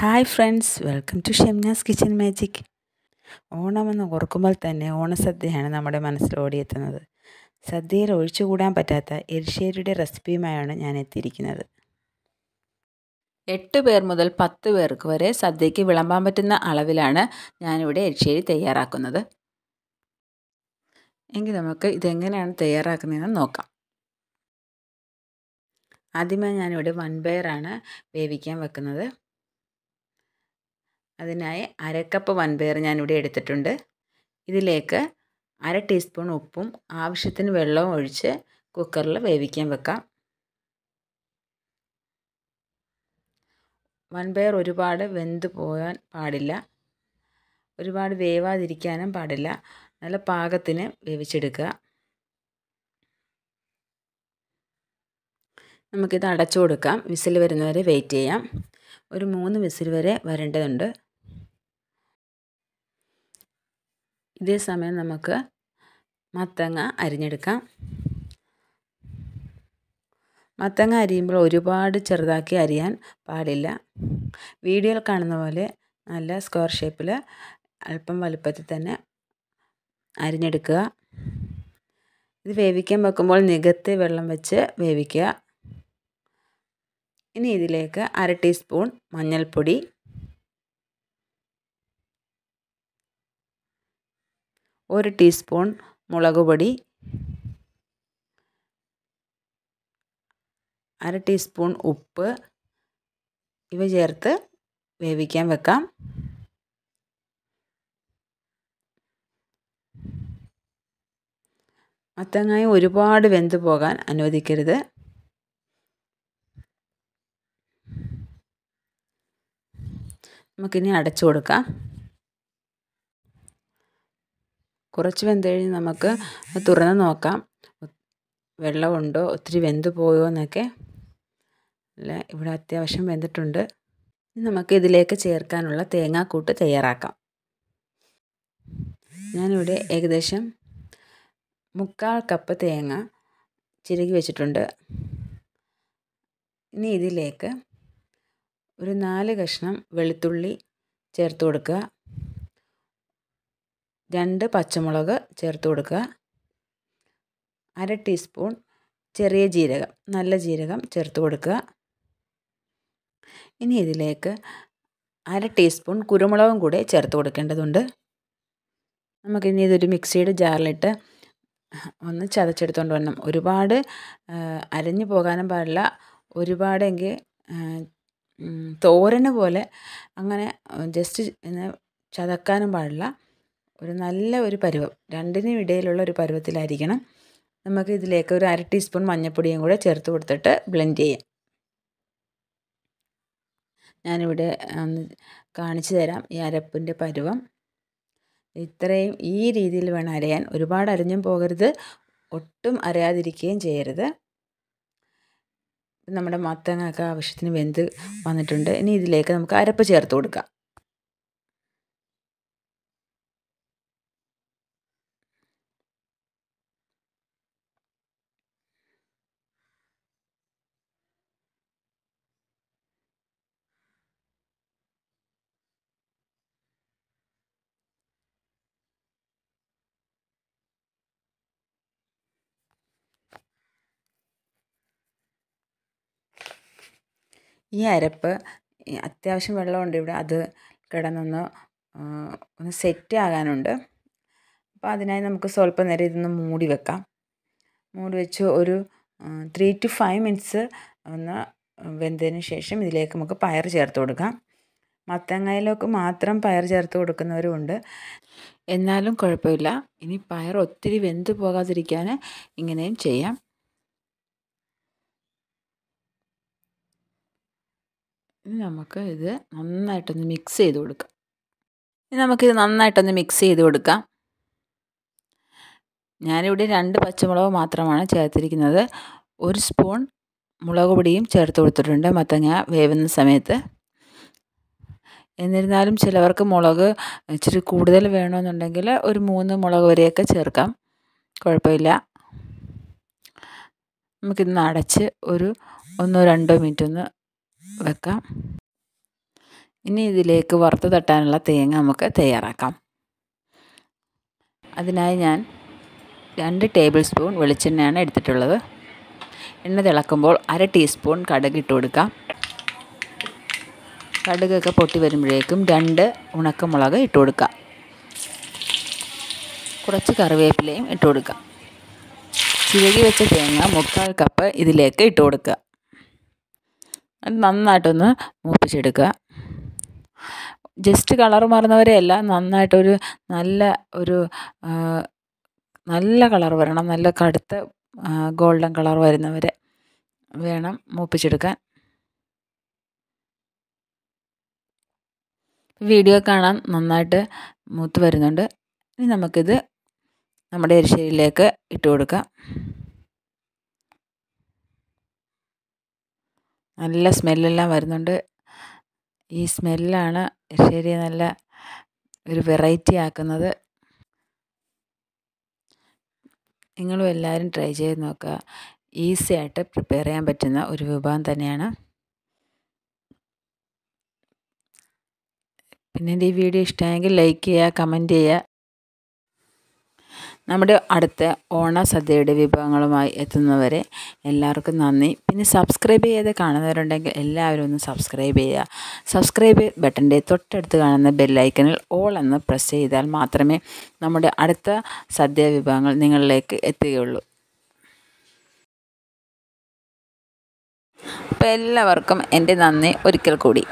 hi friends welcome to Shemnaz kitchen magic ഓണമെന്ന് ഓർക്കുമ്പോൾ തന്നെ ഓണസദ്യയാണ് നമ്മുടെ മനസ്സിൽ ഓടിയെത്തുന്നത് സദ്യയിൽ ഒഴിച്ചുകൂടാൻ പറ്റാത്ത എരിശ്ശേരിയുടെ റെസിപ്പിയുമായാണ് ഞാൻ എത്തിയിരിക്കുന്നത് എട്ട് പേർ മുതൽ പത്ത് പേർക്ക് വരെ സദ്യയ്ക്ക് വിളമ്പാൻ പറ്റുന്ന അളവിലാണ് ഞാനിവിടെ എരിശ്ശേരി തയ്യാറാക്കുന്നത് എങ്കിൽ നമുക്ക് ഇതെങ്ങനെയാണ് തയ്യാറാക്കുന്നതെന്ന് നോക്കാം ആദ്യമേ ഞാനിവിടെ വൺ ബെയറാണ് വേവിക്കാൻ വെക്കുന്നത് അതിനായി അരക്കപ്പ് വൻപയർ ഞാനിവിടെ എടുത്തിട്ടുണ്ട് ഇതിലേക്ക് അര ടീസ്പൂൺ ഉപ്പും ആവശ്യത്തിന് വെള്ളവും ഒഴിച്ച് കുക്കറിൽ വേവിക്കാൻ വെക്കാം വൻപയർ ഒരുപാട് വെന്ത് പോകാൻ പാടില്ല ഒരുപാട് വേവാതിരിക്കാനും പാടില്ല നല്ല പാകത്തിന് വേവിച്ചെടുക്കുക നമുക്കിത് അടച്ചു കൊടുക്കാം വിസിൽ വരുന്നവരെ വെയിറ്റ് ചെയ്യാം ഒരു മൂന്ന് വിസിൽ വരെ വരേണ്ടതുണ്ട് ഇതേ സമയം നമുക്ക് മത്തങ്ങ അരിഞ്ഞെടുക്കാം മത്തങ്ങ അരിയുമ്പോൾ ഒരുപാട് ചെറുതാക്കി അരിയാൻ പാടില്ല വീഡിയോയിൽ കാണുന്ന പോലെ നല്ല സ്ക്വയർ ഷേപ്പിൽ അല്പം വലുപ്പത്തിൽ തന്നെ അരിഞ്ഞെടുക്കുക ഇത് വേവിക്കാൻ വെക്കുമ്പോൾ നികത്തി വെള്ളം വെച്ച് വേവിക്കുക ഇനി ഇതിലേക്ക് അര ടീസ്പൂൺ മഞ്ഞൾപ്പൊടി ഒരു ടീസ്പൂൺ മുളക് പൊടി അര ടീസ്പൂൺ ഉപ്പ് ഇവ ചേർത്ത് വേവിക്കാൻ വെക്കാം മത്തങ്ങായ ഒരുപാട് വെന്ത് പോകാൻ അനുവദിക്കരുത് നമുക്കിനി അടച്ചു കൊടുക്കാം കുറച്ച് വെന്ത് കഴിഞ്ഞ് നമുക്ക് തുറന്ന് നോക്കാം വെള്ളമുണ്ടോ ഒത്തിരി വെന്ത് പോയോ എന്നൊക്കെ അല്ല ഇവിടെ അത്യാവശ്യം വെന്തിട്ടുണ്ട് നമുക്ക് ഇതിലേക്ക് ചേർക്കാനുള്ള തേങ്ങാക്കൂട്ട് തയ്യാറാക്കാം ഞാനിവിടെ ഏകദേശം മുക്കാൽ കപ്പ് തേങ്ങ ചിരകി വെച്ചിട്ടുണ്ട് ഇനി ഇതിലേക്ക് ഒരു നാല് കഷ്ണം വെളുത്തുള്ളി ചേർത്ത് കൊടുക്കുക രണ്ട് പച്ചമുളക് ചേർത്ത് കൊടുക്കുക അര ടീസ്പൂൺ ചെറിയ ജീരകം നല്ല ജീരകം ചേർത്ത് കൊടുക്കുക ഇനി ഇതിലേക്ക് അര ടീസ്പൂൺ കുരുമുളകും കൂടെ ചേർത്ത് കൊടുക്കേണ്ടതുണ്ട് നമുക്കിനി ഇതൊരു മിക്സിയുടെ ജാറിലിട്ട് ഒന്ന് ചതച്ചെടുത്തുകൊണ്ട് വരണം ഒരുപാട് അരഞ്ഞു പോകാനും പാടില്ല ഒരുപാടെങ്കിൽ തോരന് പോലെ അങ്ങനെ ജസ്റ്റ് ചതക്കാനും പാടില്ല ഒരു നല്ല ഒരു പരുവം രണ്ടിനും ഇടയിലുള്ള ഒരു പരുവത്തിലായിരിക്കണം നമുക്ക് ഇതിലേക്ക് ഒരു അര ടീസ്പൂൺ മഞ്ഞൾപ്പൊടിയും കൂടെ ചേർത്ത് കൊടുത്തിട്ട് ബ്ലെൻഡ് ചെയ്യാം ഞാനിവിടെ കാണിച്ചു തരാം ഈ അരപ്പിൻ്റെ പരുവം ഇത്രയും ഈ രീതിയിൽ വേണം അരയാൻ ഒരുപാട് അരഞ്ഞും പോകരുത് ഒട്ടും അരയാതിരിക്കുകയും ചെയ്യരുത് നമ്മുടെ മത്തങ്ങയൊക്കെ ആവശ്യത്തിന് വെന്ത് വന്നിട്ടുണ്ട് ഇനി ഇതിലേക്ക് നമുക്ക് അരപ്പ് ചേർത്ത് കൊടുക്കാം ഈ അരപ്പ് അത്യാവശ്യം വെള്ളമുണ്ട് ഇവിടെ അത് കിടന്നൊന്ന് ഒന്ന് സെറ്റ് ആകാനുണ്ട് അപ്പോൾ അതിനായി നമുക്ക് സ്വല്പം നേരം ഇതൊന്ന് മൂടി വെക്കാം മൂടി വെച്ച് ഒരു ത്രീ ടു ഫൈവ് മിനിറ്റ്സ് ഒന്ന് വെന്തതിന് ശേഷം ഇതിലേക്ക് നമുക്ക് പയർ ചേർത്ത് കൊടുക്കാം മത്തങ്ങയിലൊക്കെ മാത്രം പയർ ചേർത്ത് കൊടുക്കുന്നവരുമുണ്ട് എന്നാലും കുഴപ്പമില്ല ഇനി പയർ ഒത്തിരി വെന്ത് പോകാതിരിക്കാൻ ഇങ്ങനെയും ചെയ്യാം ഇനി നമുക്ക് ഇത് നന്നായിട്ടൊന്ന് മിക്സ് ചെയ്ത് കൊടുക്കാം ഇനി നമുക്കിത് നന്നായിട്ടൊന്ന് മിക്സ് ചെയ്ത് കൊടുക്കാം ഞാനിവിടെ രണ്ട് പച്ചമുളക് മാത്രമാണ് ചേർത്തിരിക്കുന്നത് ഒരു സ്പൂൺ മുളക് പൊടിയും ചേർത്ത് കൊടുത്തിട്ടുണ്ട് മത്തങ്ങ വേവുന്ന സമയത്ത് എന്നിരുന്നാലും ചിലവർക്ക് മുളക് ഇച്ചിരി കൂടുതൽ വേണമെന്നുണ്ടെങ്കിൽ ഒരു മൂന്ന് മുളക് വരെയൊക്കെ ചേർക്കാം കുഴപ്പമില്ല നമുക്കിന്ന് അടച്ച് ഒരു ഒന്നോ രണ്ടോ മിനിറ്റ് ഒന്ന് വെക്കാം ഇനി ഇതിലേക്ക് വറുത്ത് തട്ടാനുള്ള തേങ്ങ നമുക്ക് തയ്യാറാക്കാം അതിനായി ഞാൻ രണ്ട് ടേബിൾ സ്പൂൺ വെളിച്ചെണ്ണയാണ് എടുത്തിട്ടുള്ളത് എണ്ണ തിളക്കുമ്പോൾ അര ടീസ്പൂൺ കടുക് ഇട്ട് കൊടുക്കാം കടുകൊക്കെ പൊട്ടി വരുമ്പോഴേക്കും രണ്ട് ഉണക്കമുളക് ഇട്ട് കൊടുക്കാം കുറച്ച് കറിവേപ്പിലയും ഇട്ട് കൊടുക്കാം ചിരകി വെച്ച തേങ്ങ മുക്കാൽ കപ്പ് ഇതിലേക്ക് ഇട്ട് കൊടുക്കുക അത് നന്നായിട്ടൊന്ന് മൂപ്പിച്ചെടുക്കുക ജസ്റ്റ് കളർ മാറുന്നവരെയല്ല നന്നായിട്ടൊരു നല്ല ഒരു നല്ല കളർ വരണം നല്ല കടുത്ത ഗോൾഡൻ കളർ വരുന്നവരെ വേണം മൂപ്പിച്ചെടുക്കാൻ വീഡിയോ കാണാൻ നന്നായിട്ട് മൂത്ത് വരുന്നുണ്ട് ഇനി നമുക്കിത് നമ്മുടെ എരിശ്ശേരിയിലേക്ക് ഇട്ട് കൊടുക്കാം നല്ല സ്മെല്ലെല്ലാം വരുന്നുണ്ട് ഈ സ്മെല്ലാണ് ശരി നല്ല ഒരു വെറൈറ്റി ആക്കുന്നത് നിങ്ങളും എല്ലാവരും ട്രൈ ചെയ്ത് നോക്കുക ഈസി ആയിട്ട് പ്രിപ്പയർ ചെയ്യാൻ പറ്റുന്ന ഒരു വിഭവം തന്നെയാണ് പിന്നെ എൻ്റെ ഈ വീഡിയോ ഇഷ്ടമായെങ്കിൽ ലൈക്ക് ചെയ്യുക കമൻറ്റ് ചെയ്യുക നമ്മുടെ അടുത്ത ഓണ സദ്യയുടെ വിഭവങ്ങളുമായി എത്തുന്നവരെ എല്ലാവർക്കും നന്ദി പിന്നെ സബ്സ്ക്രൈബ് ചെയ്ത് കാണുന്നവരുണ്ടെങ്കിൽ എല്ലാവരും ഒന്ന് സബ്സ്ക്രൈബ് ചെയ്യുക സബ്സ്ക്രൈബ് ബട്ടൻ്റെ തൊട്ടടുത്ത് കാണുന്ന ബെല്ലൈക്കനിൽ ഓൾ എന്ന് പ്രസ് ചെയ്താൽ മാത്രമേ നമ്മുടെ അടുത്ത സദ്യ വിഭവങ്ങൾ നിങ്ങളിലേക്ക് എത്തുകയുള്ളൂ അപ്പോൾ എല്ലാവർക്കും എൻ്റെ നന്ദി ഒരിക്കൽ കൂടി